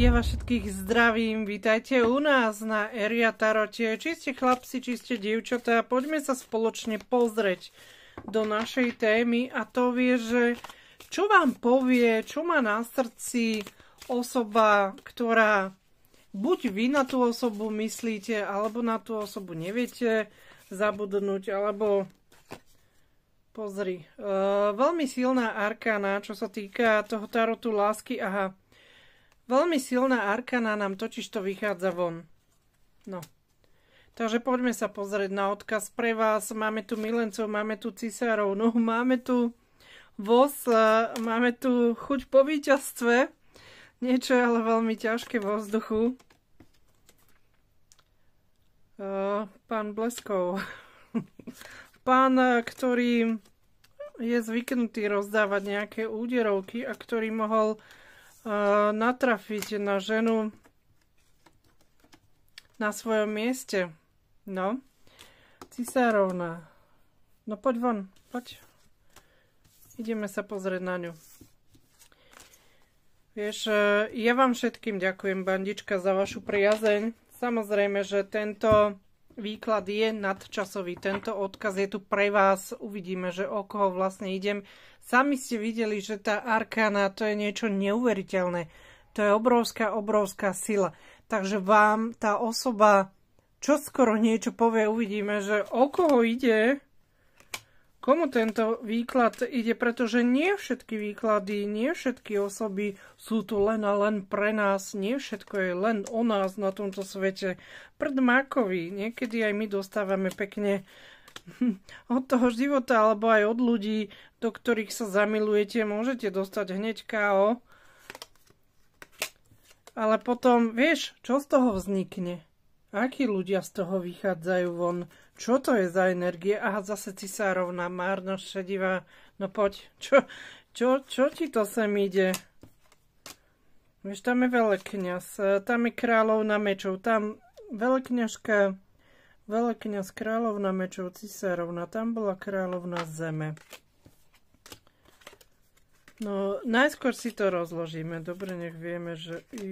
Ja vás všetkých zdravím, vítajte u nás na Eria Tarote. Či ste chlapci, či ste dievčatá, poďme sa spoločne pozrieť do našej témy a to vie, že čo vám povie, čo má na srdci osoba, ktorá buď vy na tú osobu myslíte, alebo na tú osobu neviete zabudnúť, alebo pozri. E, veľmi silná arkána, čo sa týka toho tarotu lásky, aha, Veľmi silná arkana nám totiž to vychádza von. No. Takže poďme sa pozrieť na odkaz pre vás. Máme tu milencov, máme tu cisárov, no máme tu voz, e, máme tu chuť po víťazstve. Niečo je ale veľmi ťažké vo vzduchu. Uh, pán Bleskov. pán, e, ktorý je zvyknutý rozdávať nejaké úderovky a ktorý mohol natrafiť na ženu na svojom mieste. No, cisárovna. No poď von, poď. Ideme sa pozrieť na ňu. Vieš, e, ja vám všetkým ďakujem, bandička, za vašu priazeň. Samozrejme, že tento Výklad je nadčasový. Tento odkaz je tu pre vás. Uvidíme, že o koho vlastne idem. Sami ste videli, že tá arkána to je niečo neuveriteľné. To je obrovská, obrovská sila. Takže vám tá osoba čo skoro niečo povie, uvidíme, že o koho ide. Komu tento výklad ide, pretože nie všetky výklady, nie všetky osoby sú tu len a len pre nás, nie všetko je len o nás na tomto svete. Pred Mákovi, niekedy aj my dostávame pekne od toho života alebo aj od ľudí, do ktorých sa zamilujete, môžete dostať hneď KO. Ale potom, vieš, čo z toho vznikne? Akí ľudia z toho vychádzajú von? čo to je za energie? Aha, zase cisárovna márnosť šedivá. No poď, čo, čo, čo ti to sem ide? Vieš, tam je veľkňaz, e, tam je kráľovna mečov, tam veľkňažka, veľkňaz, kráľovna mečov, cisárovna, tam bola kráľovna zeme. No, najskôr si to rozložíme. Dobre, nech vieme, že... I...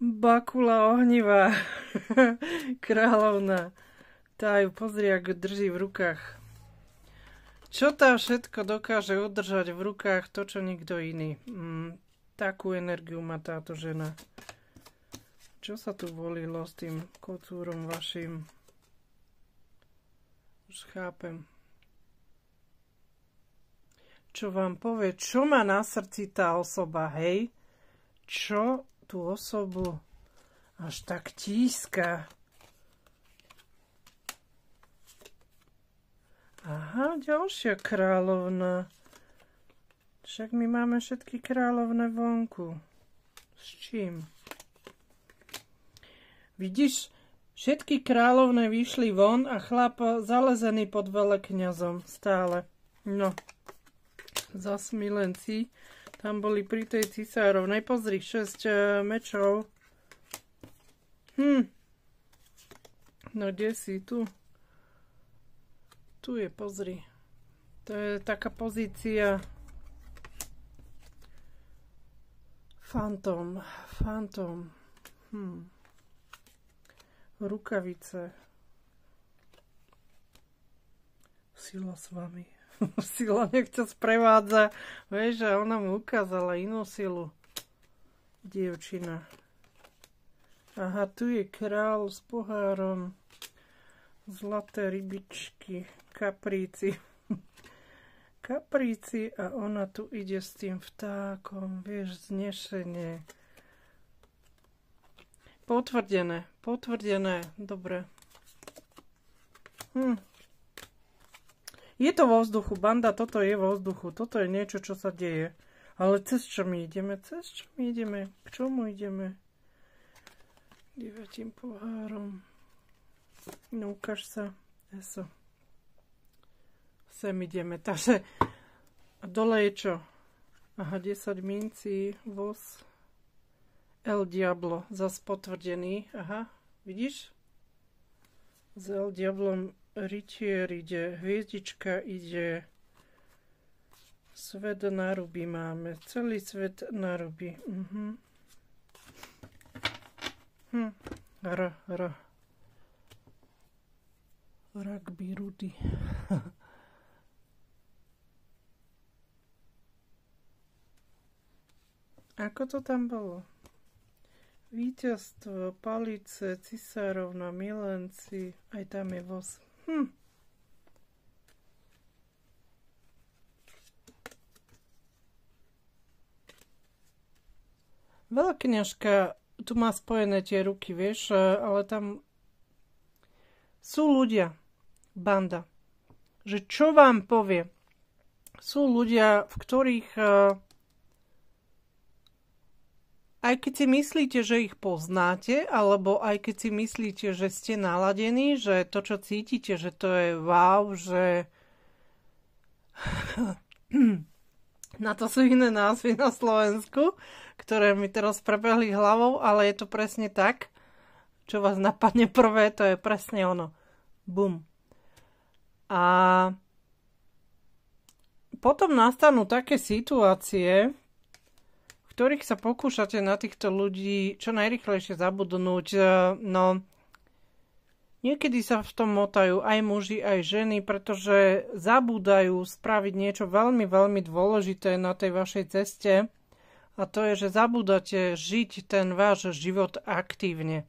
Bakula ohnivá. kráľovná. Tá ju pozri, ako drží v rukách. Čo tá všetko dokáže udržať v rukách, to čo nikto iný. Mm, takú energiu má táto žena. Čo sa tu volilo s tým kocúrom vašim? Už chápem. Čo vám povie, čo má na srdci tá osoba, hej? Čo tú osobu až tak tíska. Aha, ďalšia kráľovna. Však my máme všetky kráľovné vonku. S čím? Vidíš, všetky kráľovné vyšli von a chlap zalezený pod veľkňazom stále. No, zasmilenci. Tam boli pri tej cisárovnej. Pozri, 6 eh, mečov. Hm. No kde si? Tu. Tu je, pozri. To je taká pozícia Fantom, fantom. Hm. Rukavice. Sila s vami. Sila nechce sprevádza. Vieš, a ona mu ukázala inú silu. Dievčina. Aha, tu je král s pohárom. Zlaté rybičky, kapríci. kapríci a ona tu ide s tým vtákom, vieš, znešenie. Potvrdené, potvrdené, dobre. Hm. Je to vo vzduchu, banda, toto je vo vzduchu, toto je niečo, čo sa deje. Ale cez čo my ideme, cez čo my ideme, k čomu ideme? deviatým pohárom. No ukáž sa. Eso. Sem ideme. Takže a dole je čo? Aha, 10 mincí, voz. El Diablo, zas potvrdený. Aha, vidíš? S El Diablom rytier ide, hviezdička ide. Svet na ruby máme. Celý svet na ruby. Mhm. Hm. R, r. Rugby Rudy. Ako to tam bolo? Výťazstvo, palice, cisárovna, milenci, aj tam je voz. Hm. Veľkňažka tu má spojené tie ruky, vieš, e, ale tam sú ľudia, banda, že čo vám povie, sú ľudia, v ktorých e, aj keď si myslíte, že ich poznáte, alebo aj keď si myslíte, že ste naladení, že to, čo cítite, že to je wow, že na to sú iné názvy na Slovensku, ktoré mi teraz prebehli hlavou, ale je to presne tak. Čo vás napadne prvé, to je presne ono. Bum. A potom nastanú také situácie, v ktorých sa pokúšate na týchto ľudí čo najrychlejšie zabudnúť. E, no, Niekedy sa v tom motajú aj muži, aj ženy, pretože zabúdajú spraviť niečo veľmi, veľmi dôležité na tej vašej ceste. A to je, že zabudate žiť ten váš život aktívne.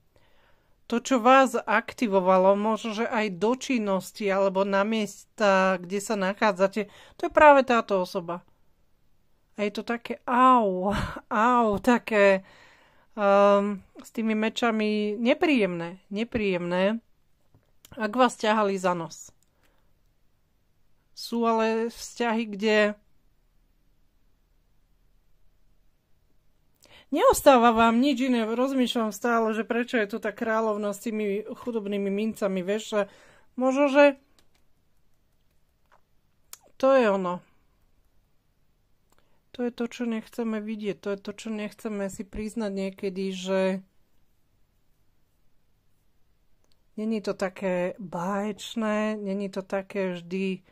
To, čo vás aktivovalo, možno, že aj do činnosti alebo na miesta, kde sa nachádzate, to je práve táto osoba. A je to také au, au, také um, s tými mečami nepríjemné, nepríjemné, ak vás ťahali za nos. Sú ale vzťahy, kde Neostáva vám nič iné. Rozmýšľam stále, že prečo je tu tá kráľovna s tými chudobnými mincami, vieš. Možno, že to je ono. To je to, čo nechceme vidieť. To je to, čo nechceme si priznať niekedy, že není to také báječné, není to také vždy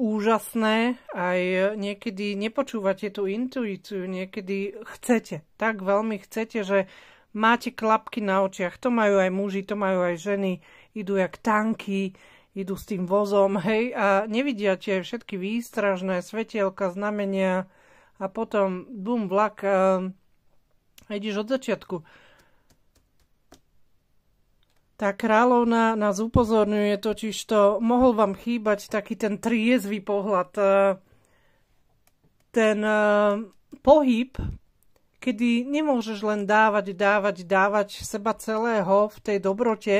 úžasné, aj niekedy nepočúvate tú intuíciu, niekedy chcete, tak veľmi chcete, že máte klapky na očiach, to majú aj muži, to majú aj ženy, idú jak tanky, idú s tým vozom, hej, a nevidia tie všetky výstražné svetielka, znamenia a potom bum, vlak, a ideš od začiatku. Tá kráľovna nás upozorňuje totiž to, mohol vám chýbať taký ten triezvý pohľad, e, ten e, pohyb, kedy nemôžeš len dávať, dávať, dávať seba celého v tej dobrote,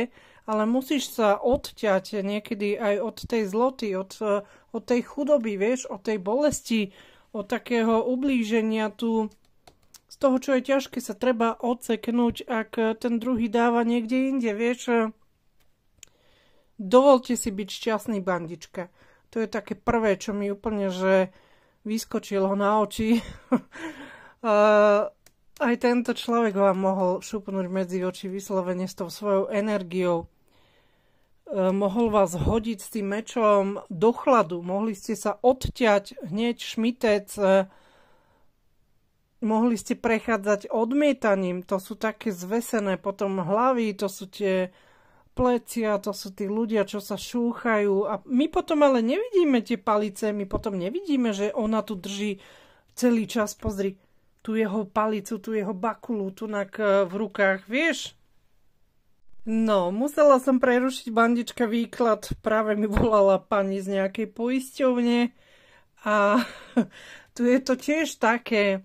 ale musíš sa odťať niekedy aj od tej zloty, od, e, od tej chudoby, vieš, od tej bolesti, od takého ublíženia tu toho, čo je ťažké, sa treba odseknúť, ak eh, ten druhý dáva niekde inde, vieš. Eh. Dovolte si byť šťastný bandička. To je také prvé, čo mi úplne, že vyskočilo na oči. Eh, aj tento človek vám mohol šupnúť medzi oči vyslovene s tou svojou energiou mohol vás hodiť s tým mečom do chladu, mohli ste sa odťať hneď šmitec, mohli ste prechádzať odmietaním, to sú také zvesené potom hlavy, to sú tie plecia, to sú tí ľudia, čo sa šúchajú a my potom ale nevidíme tie palice, my potom nevidíme, že ona tu drží celý čas, pozri, tu jeho palicu, tu jeho bakulu, tu v rukách, vieš? No, musela som prerušiť bandička výklad, práve mi volala pani z nejakej poisťovne a tu je to tiež také,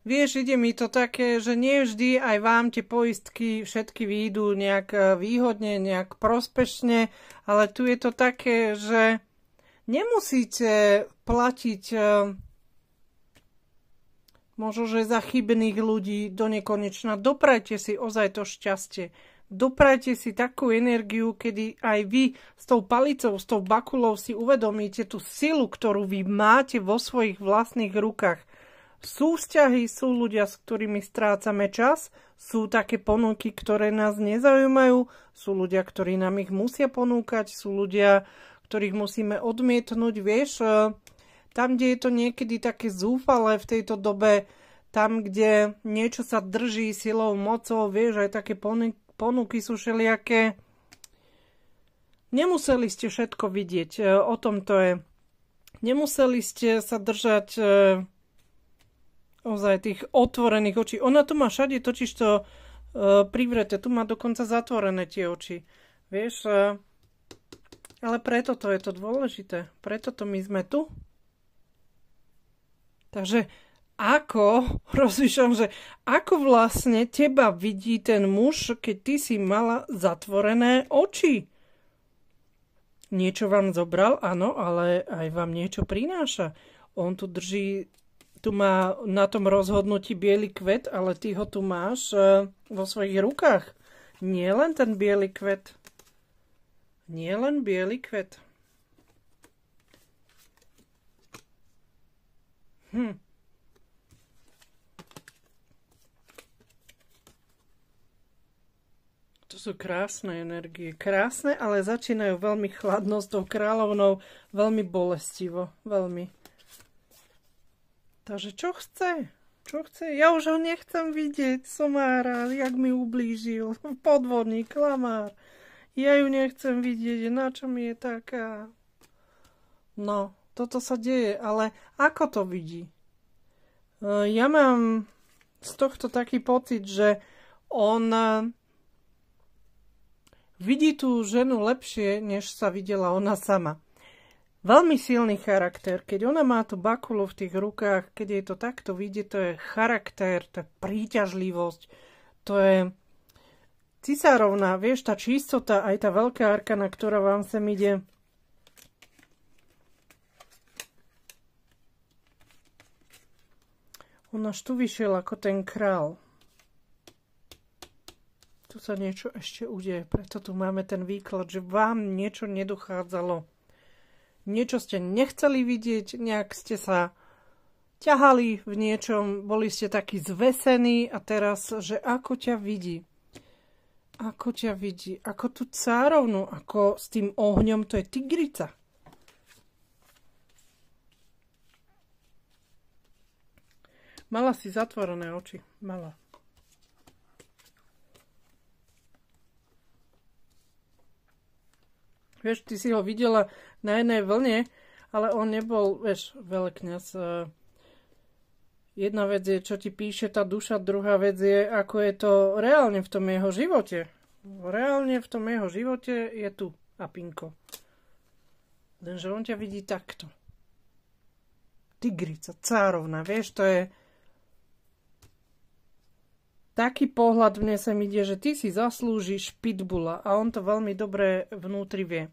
Vieš, ide mi to také, že nie vždy aj vám tie poistky všetky výjdu nejak e, výhodne, nejak prospešne, ale tu je to také, že nemusíte platiť e, možno, že za chybných ľudí do nekonečna. Doprajte si ozaj to šťastie. Doprajte si takú energiu, kedy aj vy s tou palicou, s tou bakulou si uvedomíte tú silu, ktorú vy máte vo svojich vlastných rukách sú vzťahy, sú ľudia, s ktorými strácame čas, sú také ponuky, ktoré nás nezaujímajú, sú ľudia, ktorí nám ich musia ponúkať, sú ľudia, ktorých musíme odmietnúť. Vieš, e, tam, kde je to niekedy také zúfale v tejto dobe, tam, kde niečo sa drží silou, mocou, vieš, aj také ponuky sú všelijaké. Nemuseli ste všetko vidieť, e, o tom to je. Nemuseli ste sa držať e, ozaj tých otvorených očí. Ona to má všade totiž to e, privrete, tu má dokonca zatvorené tie oči. Vieš, e, ale preto to je to dôležité. Preto to my sme tu. Takže ako, rozmýšľam, že ako vlastne teba vidí ten muž, keď ty si mala zatvorené oči? Niečo vám zobral, áno, ale aj vám niečo prináša. On tu drží tu má na tom rozhodnutí biely kvet, ale ty ho tu máš e, vo svojich rukách. Nie len ten biely kvet. Nie len biely kvet. Hm. To sú krásne energie. Krásne, ale začínajú veľmi chladno s tou kráľovnou. Veľmi bolestivo. Veľmi. Takže čo chce? Čo chce? Ja už ho nechcem vidieť, somára, jak mi ublížil. Podvodník, klamár. Ja ju nechcem vidieť, na čo mi je taká? No, toto sa deje, ale ako to vidí? E, ja mám z tohto taký pocit, že on e, vidí tú ženu lepšie, než sa videla ona sama veľmi silný charakter. Keď ona má tú bakulu v tých rukách, keď jej to takto vidie, to je charakter, to je príťažlivosť, to je cisárovná, vieš, tá čistota, aj tá veľká arkana, ktorá vám sem ide. On až tu vyšiel ako ten král. Tu sa niečo ešte udeje, preto tu máme ten výklad, že vám niečo nedochádzalo niečo ste nechceli vidieť, nejak ste sa ťahali v niečom, boli ste takí zvesení a teraz, že ako ťa vidí. Ako ťa vidí, ako tú cárovnu, ako s tým ohňom, to je tigrica. Mala si zatvorené oči, mala. Vieš, ty si ho videla na jednej vlne, ale on nebol, vieš, veľkňaz. E, jedna vec je, čo ti píše tá duša, druhá vec je, ako je to reálne v tom jeho živote. Reálne v tom jeho živote je tu Apinko. Lenže on ťa vidí takto. Tigrica, cárovna, vieš, to je taký pohľad mne sem ide, že ty si zaslúžiš pitbula a on to veľmi dobre vnútri vie.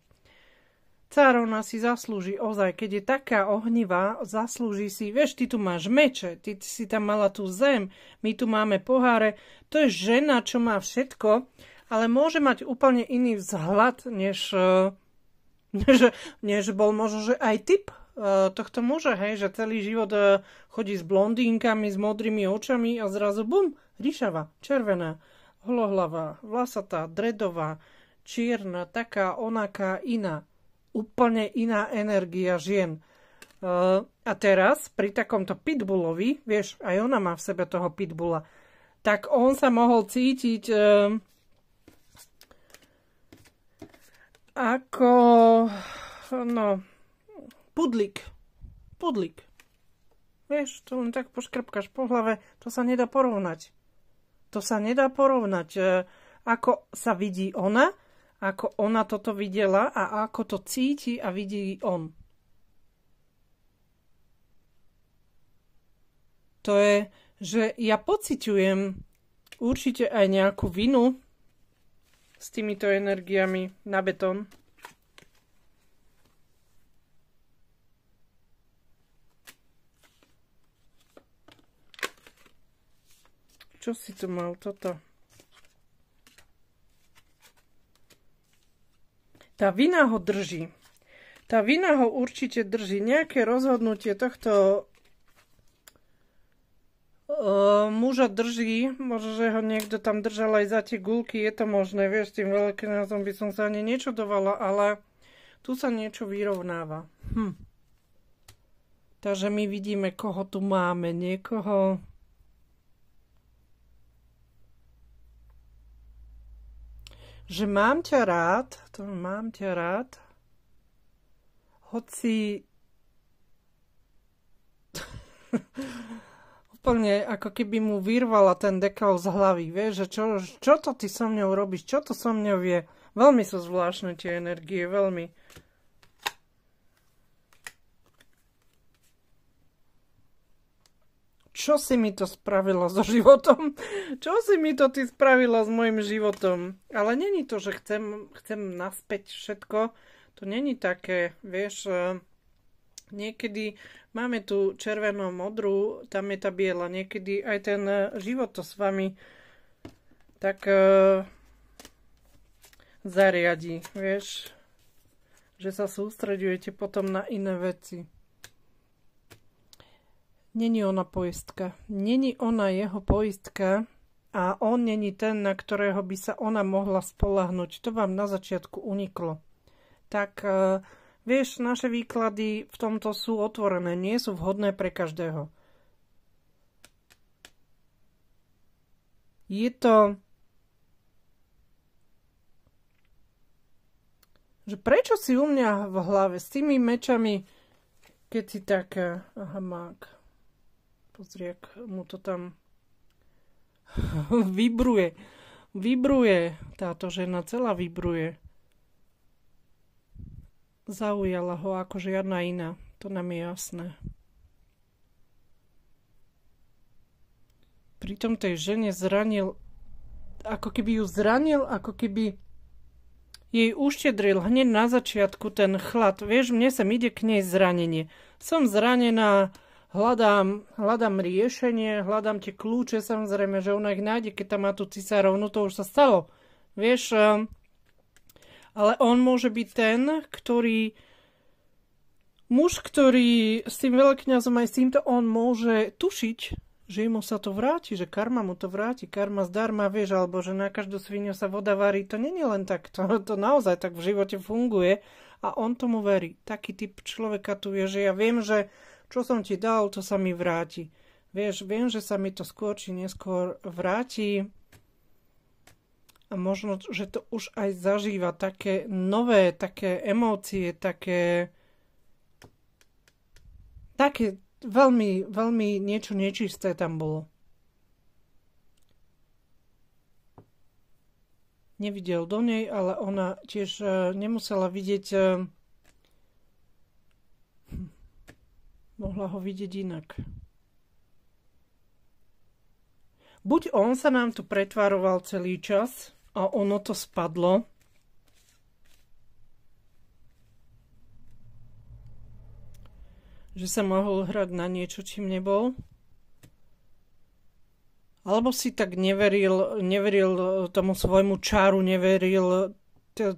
Cárovna si zaslúži ozaj, keď je taká ohnivá, zaslúži si, vieš, ty tu máš meče, ty si tam mala tú zem, my tu máme poháre, to je žena, čo má všetko, ale môže mať úplne iný vzhľad, než, eh, než, než bol možno, že aj typ Eh, tohto muža, hej, že celý život eh, chodí s blondínkami, s modrými očami a zrazu bum, ríšava, červená, holohlava, vlasatá, dredová, čierna, taká, onaká, iná. Úplne iná energia žien. Eh, a teraz pri takomto pitbullovi, vieš, aj ona má v sebe toho pitbulla, tak on sa mohol cítiť ako... No, pudlik. Pudlik. Vieš, to len tak poškrpkáš po hlave, to sa nedá porovnať. To sa nedá porovnať, e, ako sa vidí ona, ako ona toto videla a ako to cíti a vidí on. To je, že ja pociťujem určite aj nejakú vinu s týmito energiami na betón. Čo si tu mal toto? Tá vina ho drží. Tá vina ho určite drží. Nejaké rozhodnutie tohto e, muža drží, možno, že ho niekto tam držal aj za tie gulky, je to možné, vieš, tým veľkňazom by som sa ani dovala, ale tu sa niečo vyrovnáva. Hm. Takže my vidíme, koho tu máme, niekoho, že mám ťa rád, to mám ťa rád, hoci úplne ako keby mu vyrvala ten dekal z hlavy, vie, že čo, čo to ty so mnou robíš, čo to so mnou vie. Veľmi sú zvláštne tie energie, veľmi. čo si mi to spravila so životom? Čo si mi to ty spravila s mojim životom? Ale není to, že chcem, chcem naspäť všetko. To není také, vieš, e, niekedy máme tu červenú, modrú, tam je tá biela. Niekedy aj ten e, život to s vami tak uh, e, zariadi, vieš, že sa sústredujete potom na iné veci. Není ona poistka. Není ona jeho poistka a on není ten, na ktorého by sa ona mohla spolahnuť. To vám na začiatku uniklo. Tak e, vieš, naše výklady v tomto sú otvorené, nie sú vhodné pre každého. Je to... Že prečo si u mňa v hlave s tými mečami, keď si tak, e, Aha, mák. Pozri, jak mu to tam vibruje. Vibruje. Táto žena celá vibruje. Zaujala ho ako žiadna iná. To nám je jasné. Pritom tej žene zranil, ako keby ju zranil, ako keby jej uštedril hneď na začiatku ten chlad. Vieš, mne sa ide k nej zranenie. Som zranená, hľadám, hľadám riešenie, hľadám tie kľúče, samozrejme, že ona ich nájde, keď tam má tú cisárovnu, to už sa stalo. Vieš, ehm, ale on môže byť ten, ktorý muž, ktorý s tým veľkňazom aj s týmto, on môže tušiť, že mu sa to vráti, že karma mu to vráti, karma zdarma, vieš, alebo že na každú svinu sa voda varí, to není len tak, to, to naozaj tak v živote funguje a on tomu verí. Taký typ človeka tu je, že ja viem, že čo som ti dal, to sa mi vráti. Vieš, viem, že sa mi to skôr či neskôr vráti. A možno, že to už aj zažíva také nové, také emócie, také... Také veľmi, veľmi niečo nečisté tam bolo. Nevidel do nej, ale ona tiež eh, nemusela vidieť eh, Mohla ho vidieť inak. Buď on sa nám tu pretvaroval celý čas a ono to spadlo, že sa mohol hrať na niečo, čím nebol. Alebo si tak neveril, neveril tomu svojmu čáru, neveril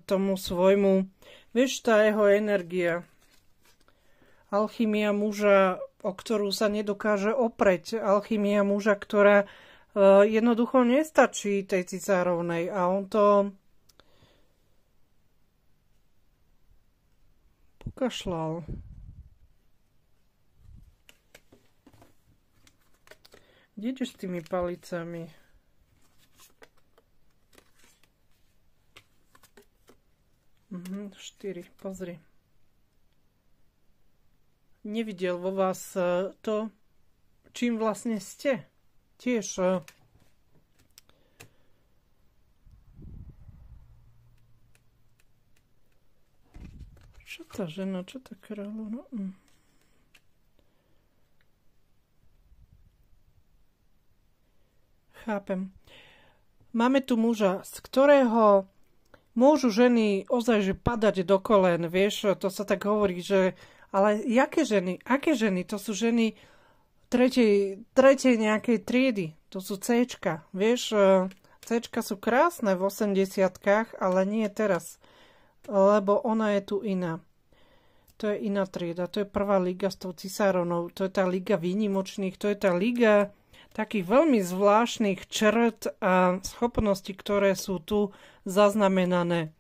tomu svojmu, vieš, tá jeho energia alchymia muža, o ktorú sa nedokáže opreť, alchymia muža, ktorá e, jednoducho nestačí tej cicárovnej a on to pokašľal. Kde ideš s tými palicami? Mhm, 4, pozri nevidel vo vás e, to, čím vlastne ste. Tiež e, Čo tá žena, čo tá kráľovna? No. Mm. Chápem. Máme tu muža, z ktorého môžu ženy ozaj že padať do kolen, vieš, to sa tak hovorí, že ale jaké ženy? Aké ženy? To sú ženy tretej, tretej nejakej triedy. To sú C. Vieš, e, C sú krásne v 80 ale nie teraz. Lebo ona je tu iná. To je iná trieda. To je prvá liga s tou cisáronou. To je tá liga výnimočných. To je tá liga takých veľmi zvláštnych črt a schopností, ktoré sú tu zaznamenané.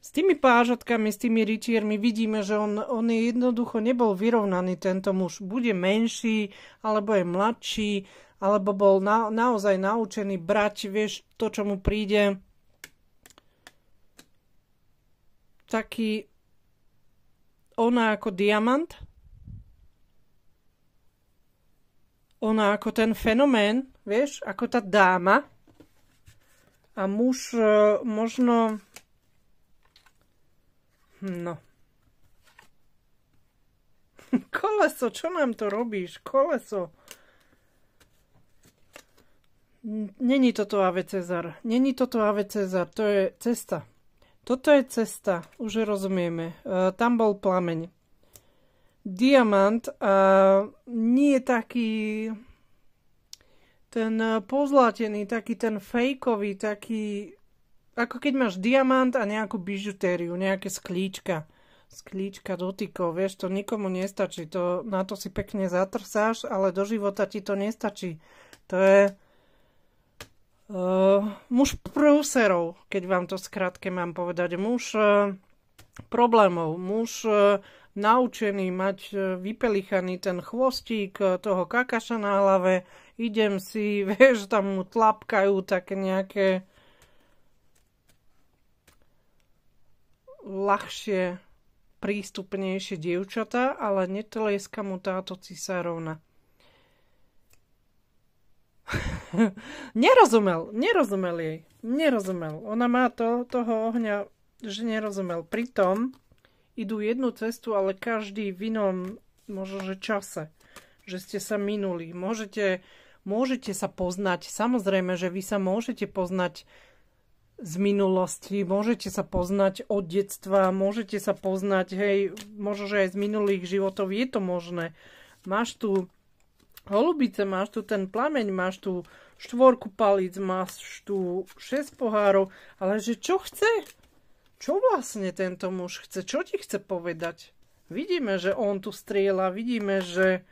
S tými pážatkami, s tými rytiermi vidíme, že on, on je jednoducho nebol vyrovnaný tento muž. Bude menší, alebo je mladší, alebo bol na, naozaj naučený brať, vieš, to, čo mu príde. Taký ona ako diamant, ona ako ten fenomén, vieš, ako tá dáma a muž e, možno No. Koleso, čo nám to robíš? Koleso. Není toto AV Cezar. Není toto AV Cezar. To je cesta. Toto je cesta. Už rozumieme. E, tam bol plameň. Diamant a nie je taký ten pozlatený, taký ten fejkový, taký ako keď máš diamant a nejakú bižutériu, nejaké sklíčka sklíčka dotykov, vieš, to nikomu nestačí, to, na to si pekne zatrsáš, ale do života ti to nestačí. To je uh, muž prúserov, keď vám to skrátke mám povedať, muž uh, problémov, muž uh, naučený mať uh, vypelichaný ten chvostík uh, toho kakaša na hlave, idem si, vieš, tam mu tlapkajú také nejaké ľahšie prístupnejšie dievčatá, ale netlieska mu táto cisárovna. nerozumel, nerozumel jej. Nerozumel. Ona má to, toho ohňa, že nerozumel. Pritom idú jednu cestu, ale každý v inom, možno že čase. Že ste sa minuli. Môžete, môžete sa poznať. Samozrejme, že vy sa môžete poznať z minulosti, môžete sa poznať od detstva, môžete sa poznať, hej, možno, že aj z minulých životov je to možné. Máš tu holubice, máš tu ten plameň, máš tu štvorku palíc, máš tu 6 pohárov, ale že čo chce? Čo vlastne tento muž chce? Čo ti chce povedať? Vidíme, že on tu strieľa, vidíme, že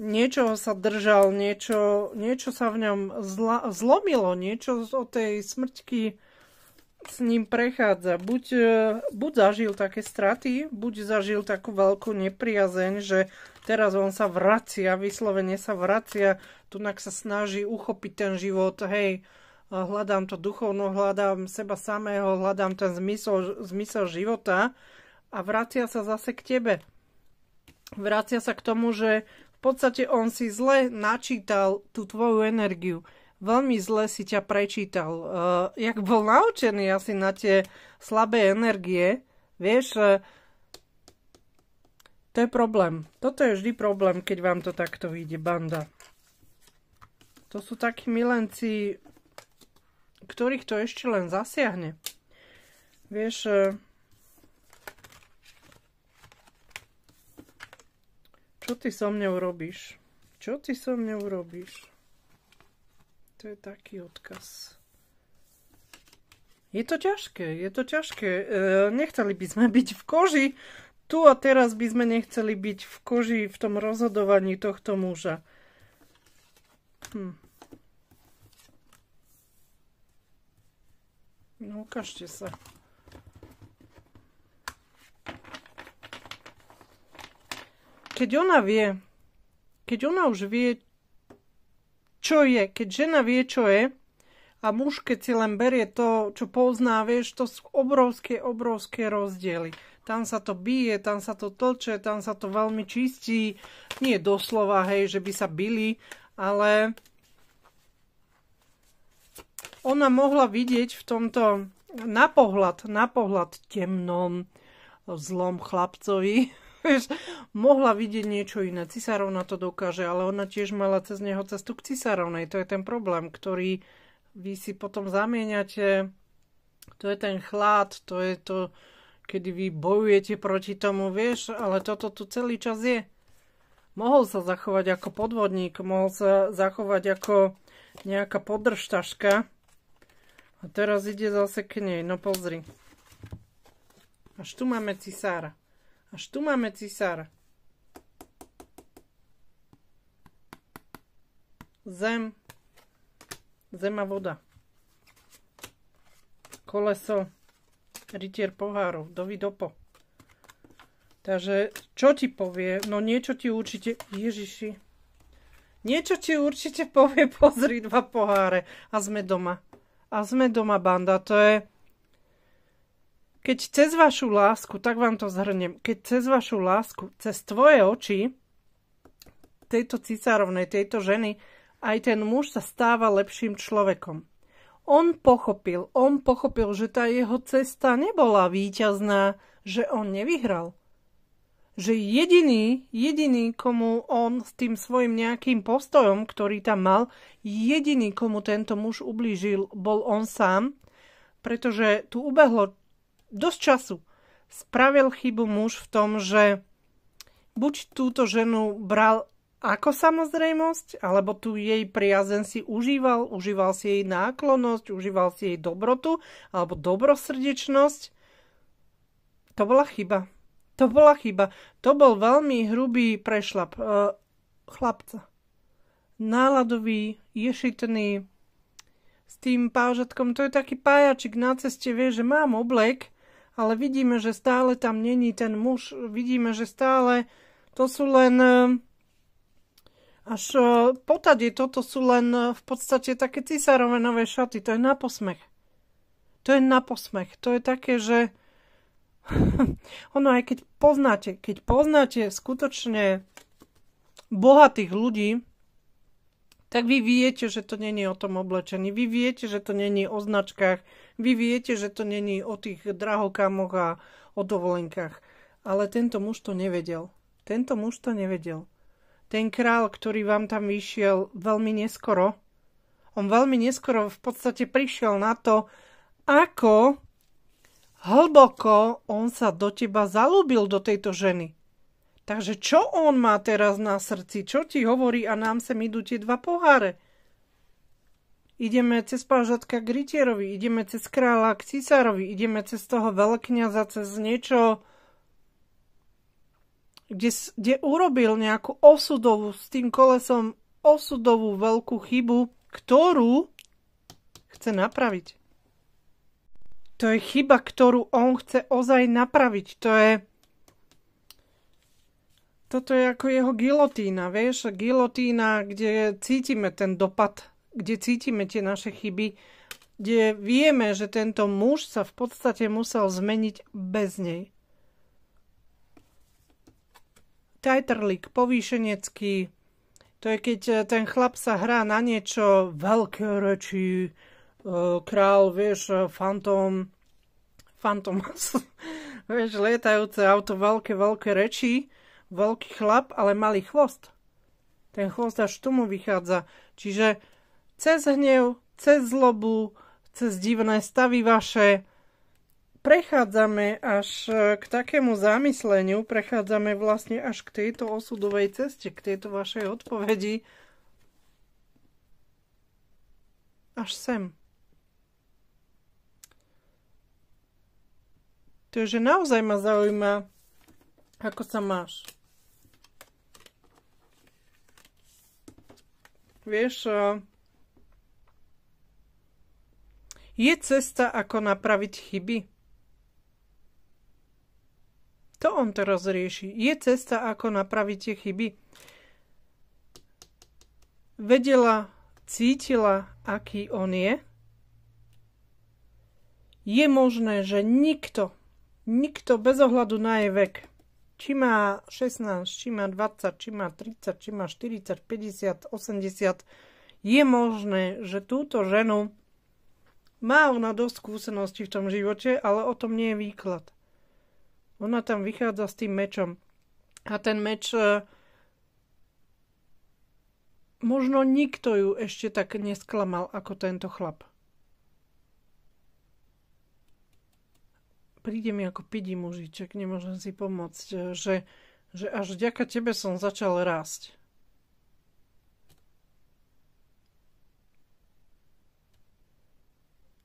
Niečo sa držal, niečo, niečo sa v ňom zla, zlomilo, niečo o tej smrťky s ním prechádza. Buď, e, buď zažil také straty, buď zažil takú veľkú nepriazeň, že teraz on sa vracia, vyslovene sa vracia, tunak sa snaží uchopiť ten život, hej, e, hľadám to duchovno, hľadám seba samého, hľadám ten zmysel, zmysel života a vracia sa zase k tebe. Vracia sa k tomu, že podstate on si zle načítal tú tvoju energiu. Veľmi zle si ťa prečítal. Uh, jak bol naučený asi na tie slabé energie, vieš, uh, to je problém. Toto je vždy problém, keď vám to takto vyjde, banda. To sú takí milenci, ktorých to ešte len zasiahne. Vieš, uh, Čo ty so mnou robíš? Čo ty so mnou robíš? To je taký odkaz. Je to ťažké, je to ťažké. E, nechceli by sme byť v koži. Tu a teraz by sme nechceli byť v koži v tom rozhodovaní tohto muža. Hm. No, ukážte sa. keď ona vie, keď ona už vie, čo je, keď žena vie, čo je, a muž, keď si len berie to, čo pozná, vieš, to sú obrovské, obrovské rozdiely. Tam sa to bije, tam sa to tlče, tam sa to veľmi čistí. Nie doslova, hej, že by sa bili, ale ona mohla vidieť v tomto na pohľad, na pohľad temnom, zlom chlapcovi, vieš, mohla vidieť niečo iné. Cisárovna to dokáže, ale ona tiež mala cez neho cestu k Cisárovnej. To je ten problém, ktorý vy si potom zamieňate. To je ten chlad, to je to, kedy vy bojujete proti tomu, vieš, ale toto tu celý čas je. Mohol sa zachovať ako podvodník, mohol sa zachovať ako nejaká podržtaška. A teraz ide zase k nej, no pozri. Až tu máme cisára. Až tu máme cisára. Zem. Zem a voda. Koleso. Rytier pohárov. dopo. Takže čo ti povie? No niečo ti určite... Ježiši. Niečo ti určite povie, pozri dva poháre. A sme doma. A sme doma, banda. To je... Keď cez vašu lásku, tak vám to zhrnem, keď cez vašu lásku, cez tvoje oči, tejto cisárovnej, tejto ženy, aj ten muž sa stáva lepším človekom. On pochopil, on pochopil, že tá jeho cesta nebola víťazná, že on nevyhral že jediný, jediný, komu on s tým svojim nejakým postojom, ktorý tam mal, jediný, komu tento muž ublížil, bol on sám, pretože tu ubehlo dosť času. Spravil chybu muž v tom, že buď túto ženu bral ako samozrejmosť, alebo tu jej priazen si užíval, užíval si jej náklonnosť, užíval si jej dobrotu alebo dobrosrdečnosť. To bola chyba. To bola chyba. To bol veľmi hrubý prešlap e, chlapca. Náladový, ješitný, s tým pážatkom. To je taký pájačik na ceste, vie, že mám oblek ale vidíme, že stále tam není ten muž, vidíme, že stále to sú len e, až e, potadie, toto sú len e, v podstate také cisárove nové šaty, to je na posmech. To je na posmech, to je také, že ono aj keď poznáte, keď poznáte skutočne bohatých ľudí, tak vy viete, že to není o tom oblečení, vy viete, že to není o značkách, vy viete, že to není o tých drahokamoch a o dovolenkách. Ale tento muž to nevedel. Tento muž to nevedel. Ten král, ktorý vám tam vyšiel veľmi neskoro, on veľmi neskoro v podstate prišiel na to, ako hlboko on sa do teba zalúbil, do tejto ženy. Takže čo on má teraz na srdci? Čo ti hovorí a nám sem idú tie dva poháre? Ideme cez pážatka k rytierovi, ideme cez kráľa k císarovi, ideme cez toho veľkňaza, cez niečo, kde, kde urobil nejakú osudovú, s tým kolesom osudovú veľkú chybu, ktorú chce napraviť. To je chyba, ktorú on chce ozaj napraviť. To je toto je ako jeho gilotína, vieš, gilotína, kde cítime ten dopad, kde cítime tie naše chyby, kde vieme, že tento muž sa v podstate musel zmeniť bez nej. Tajtrlik, povýšenecký, to je keď eh, ten chlap sa hrá na niečo veľké reči, eh, král, vieš, eh, fantom, fantom, vieš, lietajúce auto, veľké, veľké reči, veľký chlap, ale malý chvost. Ten chvost až tomu vychádza. Čiže cez hnev, cez zlobu, cez divné stavy vaše prechádzame až e, k takému zamysleniu, prechádzame vlastne až k tejto osudovej ceste, k tejto vašej odpovedi. Až sem. Takže naozaj ma zaujíma, ako sa máš. Vieš, eh, je cesta, ako napraviť chyby. To on teraz rieši. Je cesta, ako napraviť tie chyby. Vedela, cítila, aký on je. Je možné, že nikto, nikto bez ohľadu na jej vek, či má 16, či má 20, či má 30, či má 40, 50, 80, je možné, že túto ženu má ona dosť skúseností v tom živote, ale o tom nie je výklad. Ona tam vychádza s tým mečom. A ten meč e, možno nikto ju ešte tak nesklamal ako tento chlap. príde mi ako pidi mužiček, nemôžem si pomôcť, e, že, že až vďaka tebe som začal rásť.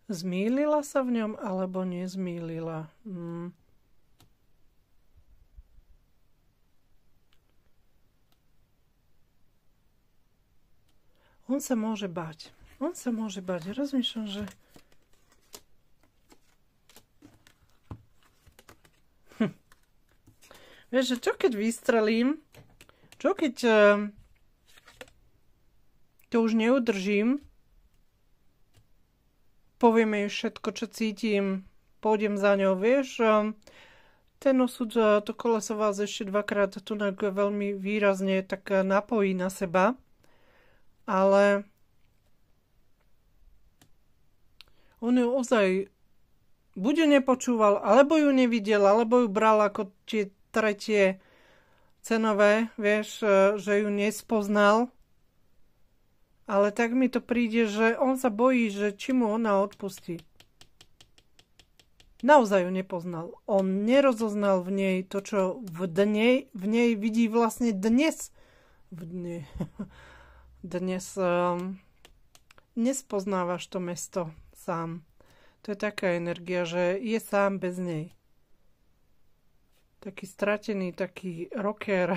Zmýlila sa v ňom alebo nezmýlila? Hmm. On sa môže bať. On sa môže bať. Rozmýšľam, že... Vieš, že čo keď vystrelím? Čo keď eh, to už neudržím? Poviem jej všetko, čo cítim. Pôjdem za ňou, vieš? Eh, ten osud, eh, to koleso vás ešte dvakrát tu veľmi výrazne tak napojí na seba. Ale on ju ozaj buď ju nepočúval, alebo ju nevidel, alebo ju bral ako tie tretie cenové, vieš, e, že ju nespoznal. Ale tak mi to príde, že on sa bojí, že či mu ona odpustí. Naozaj ju nepoznal. On nerozoznal v nej to, čo v, dne, v nej vidí vlastne dnes. V dne. Dnes um, nespoznávaš to mesto sám. To je taká energia, že je sám bez nej taký stratený, taký rocker,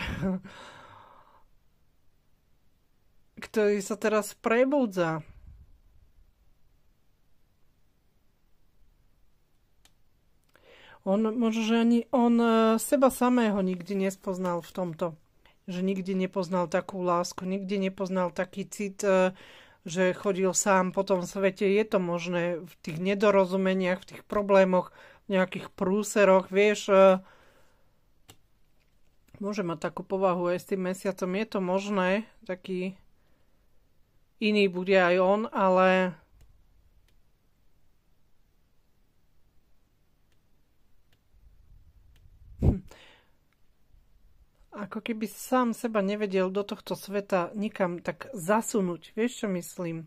ktorý sa teraz prebudza. On, možno, že ani on e, seba samého nikdy nespoznal v tomto. Že nikdy nepoznal takú lásku, nikdy nepoznal taký cit, e, že chodil sám po tom svete. Je to možné v tých nedorozumeniach, v tých problémoch, v nejakých prúseroch, vieš, e, môže mať takú povahu aj s tým mesiacom. Je to možné, taký iný bude aj on, ale hm. ako keby sám seba nevedel do tohto sveta nikam tak zasunúť. Vieš, čo myslím?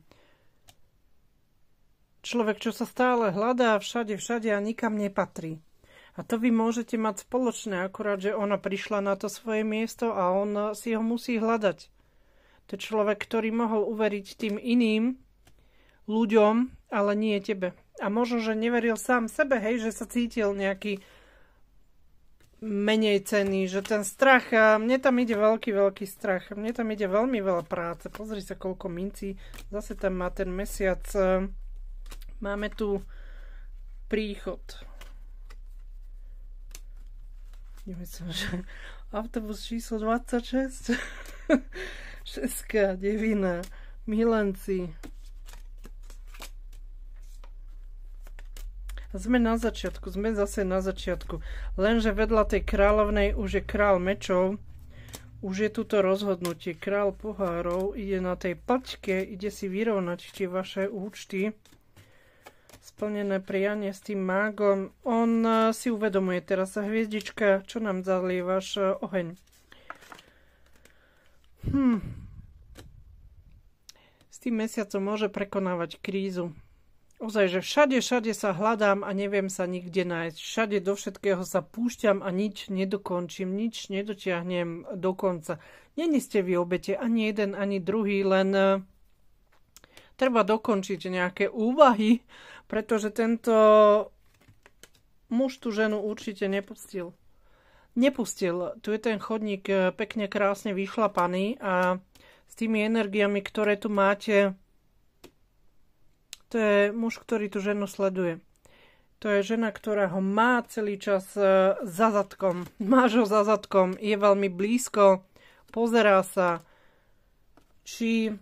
Človek, čo sa stále hľadá všade, všade a nikam nepatrí. A to vy môžete mať spoločné, akurát, že ona prišla na to svoje miesto a on si ho musí hľadať. To je človek, ktorý mohol uveriť tým iným ľuďom, ale nie tebe. A možno, že neveril sám sebe, hej, že sa cítil nejaký menej cený, že ten strach, a mne tam ide veľký, veľký strach, mne tam ide veľmi veľa práce, pozri sa koľko mincí, zase tam má ten mesiac, máme tu príchod, Ideme som, že autobus číslo 26. Česká devina. Milanci. sme na začiatku, sme zase na začiatku. Lenže vedľa tej kráľovnej už je král mečov. Už je tuto rozhodnutie. Král pohárov ide na tej paťke, ide si vyrovnať tie vaše účty splnené prianie s tým mágom. On e, si uvedomuje teraz, hviezdička, čo nám zalievaš e, oheň. Hm. S tým mesiacom môže prekonávať krízu. Ozaj, že všade, všade sa hľadám a neviem sa nikde nájsť. Všade do všetkého sa púšťam a nič nedokončím, nič nedotiahnem do konca. Není ste vy obete ani jeden, ani druhý, len e, treba dokončiť nejaké úvahy, pretože tento muž tú ženu určite nepustil. Nepustil. Tu je ten chodník e, pekne, krásne vyšlapaný a s tými energiami, ktoré tu máte, to je muž, ktorý tú ženu sleduje. To je žena, ktorá ho má celý čas e, za zadkom. Máš ho za zadkom, je veľmi blízko, pozerá sa, či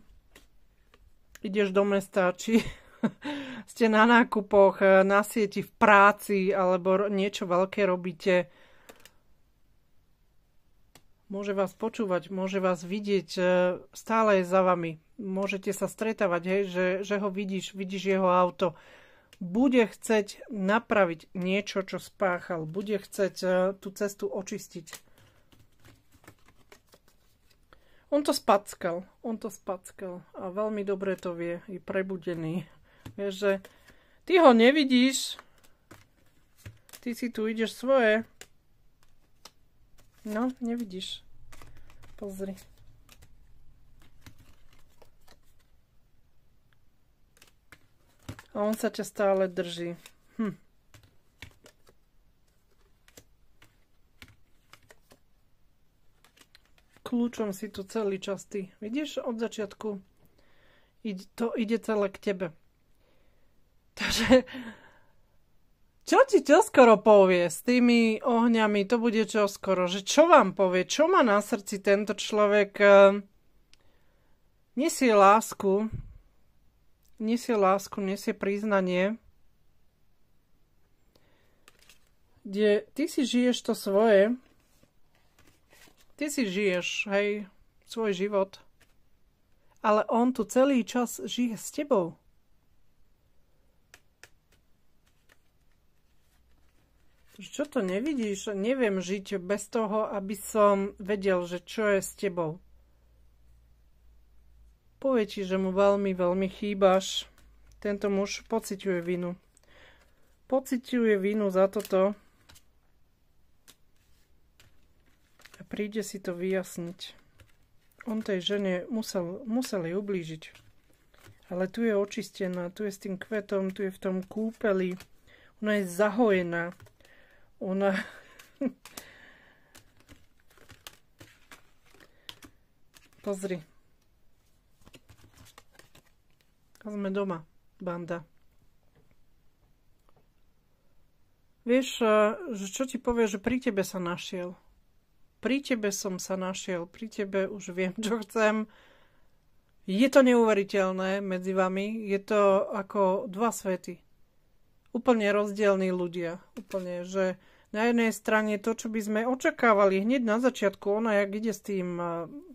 ideš do mesta, či ste na nákupoch, eh, na sieti, v práci alebo niečo veľké robíte, môže vás počúvať, môže vás vidieť, eh, stále je za vami. Môžete sa stretávať, hej, že, že ho vidíš, vidíš jeho auto. Bude chceť napraviť niečo, čo spáchal. Bude chceť eh, tú cestu očistiť. On to spackal, on to spackal a veľmi dobre to vie, je prebudený. Vieš, že ty ho nevidíš, ty si tu ideš svoje. No, nevidíš. Pozri. A on sa ťa stále drží. Hm. Kľúčom si tu celý čas ty. Vidíš, od začiatku to ide celé k tebe. Takže čo ti skoro povie s tými ohňami, to bude skoro, že čo vám povie, čo má na srdci tento človek, e, nesie lásku, nesie lásku, nesie priznanie, kde ty si žiješ to svoje, ty si žiješ, hej, svoj život, ale on tu celý čas žije s tebou. Čo to nevidíš? Neviem žiť bez toho, aby som vedel, že čo je s tebou. Povie ti, že mu veľmi, veľmi chýbaš. Tento muž pociťuje vinu. Pociťuje vinu za toto. A príde si to vyjasniť. On tej žene musel, musel jej ublížiť. Ale tu je očistená, tu je s tým kvetom, tu je v tom kúpeli. Ona je zahojená. Una... Pozri. A sme doma, banda. Vieš, eh, že čo ti povie, že pri tebe sa našiel. Pri tebe som sa našiel, pri tebe už viem, čo chcem. Je to neuveriteľné medzi vami, je to ako dva svety. Úplne rozdielní ľudia. Úplne, že na jednej strane to, čo by sme očakávali hneď na začiatku, ona jak ide s tým e,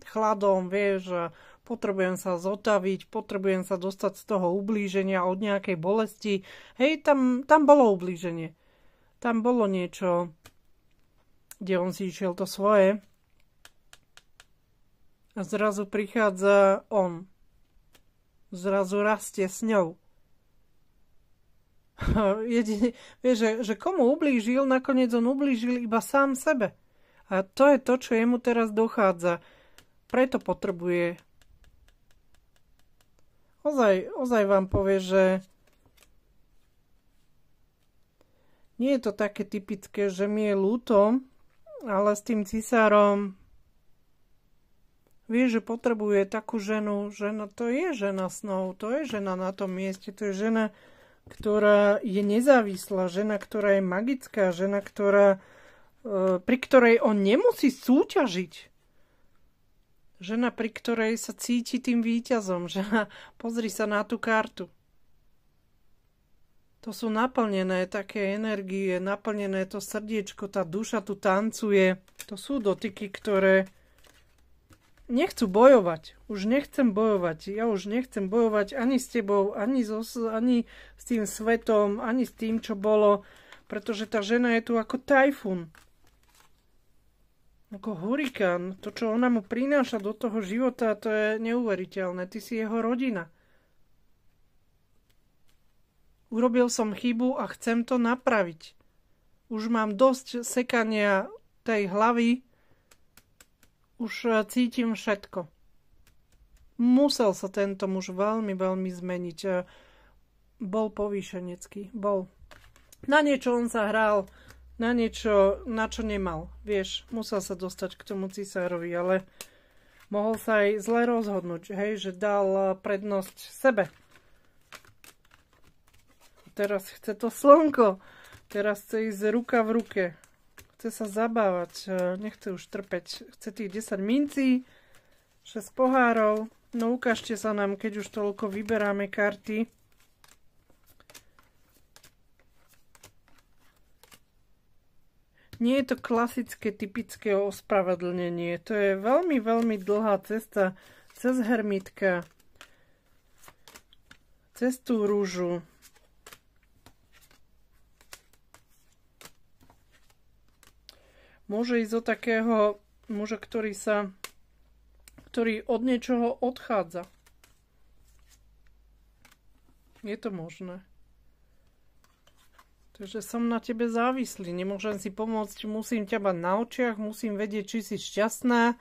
chladom, vie, že potrebujem sa zotaviť, potrebujem sa dostať z toho ublíženia od nejakej bolesti. Hej, tam, tam bolo ublíženie. Tam bolo niečo, kde on si išiel to svoje. A zrazu prichádza on. Zrazu rastie s ňou. jedine, vieš, že, že komu ublížil, nakoniec on ublížil iba sám sebe. A to je to, čo jemu teraz dochádza. Preto potrebuje. Ozaj, ozaj vám povie, že nie je to také typické, že mi je ľúto, ale s tým cisárom vie, že potrebuje takú ženu. Žena, to je žena snov, to je žena na tom mieste, to je žena, ktorá je nezávislá, žena, ktorá je magická, žena, ktorá, e, pri ktorej on nemusí súťažiť. Žena, pri ktorej sa cíti tým výťazom. Žena, pozri sa na tú kartu. To sú naplnené také energie, naplnené to srdiečko, tá duša tu tancuje. To sú dotyky, ktoré nechcú bojovať. Už nechcem bojovať. Ja už nechcem bojovať ani s tebou, ani, so, ani s tým svetom, ani s tým, čo bolo. Pretože tá žena je tu ako tajfún. Ako hurikán. To, čo ona mu prináša do toho života, to je neuveriteľné. Ty si jeho rodina. Urobil som chybu a chcem to napraviť. Už mám dosť sekania tej hlavy, už e, cítim všetko. Musel sa tento muž veľmi, veľmi zmeniť. E, bol povýšenecký, bol. Na niečo on sa hral, na niečo, na čo nemal. Vieš, musel sa dostať k tomu cisárovi, ale mohol sa aj zle rozhodnúť, hej, že dal e, prednosť sebe. Teraz chce to slnko, teraz chce ísť ruka v ruke. Chce sa zabávať, e, nechce už trpeť. Chce tých 10 mincí, 6 pohárov. No ukážte sa nám, keď už toľko vyberáme karty. Nie je to klasické, typické ospravedlnenie. To je veľmi, veľmi dlhá cesta cez hermitka, cez tú rúžu. Môže ísť o takého muža, ktorý sa ktorý od niečoho odchádza. Je to možné. Takže som na tebe závislý, nemôžem si pomôcť, musím ťa mať na očiach, musím vedieť, či si šťastná,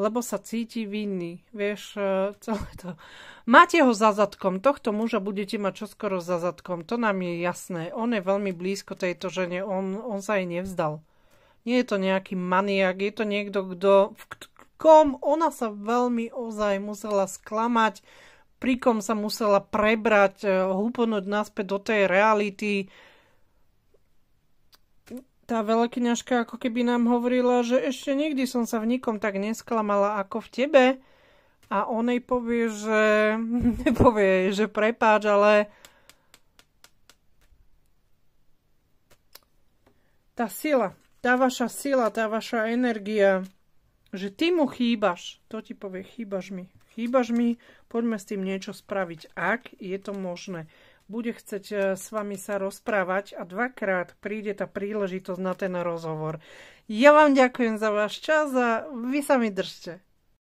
lebo sa cíti vinný. Vieš, e, celé to. Máte ho za zadkom, tohto muža budete mať čoskoro za zadkom, to nám je jasné. On je veľmi blízko tejto žene, on, on sa jej nevzdal. Nie je to nejaký maniak, je to niekto, kto, v kom ona sa veľmi ozaj musela sklamať, pri kom sa musela prebrať, e, húponúť naspäť do tej reality. Tá veľkňažka ako keby nám hovorila, že ešte nikdy som sa v nikom tak nesklamala ako v tebe. A on jej povie, že... nepovie jej, že prepáč, ale... Tá sila, tá vaša sila, tá vaša energia, že ty mu chýbaš, to ti povie, chýbaš mi, chýbaš mi, poďme s tým niečo spraviť, ak je to možné. Bude chceť e, s vami sa rozprávať a dvakrát príde tá príležitosť na ten rozhovor. Ja vám ďakujem za váš čas a vy sa mi držte.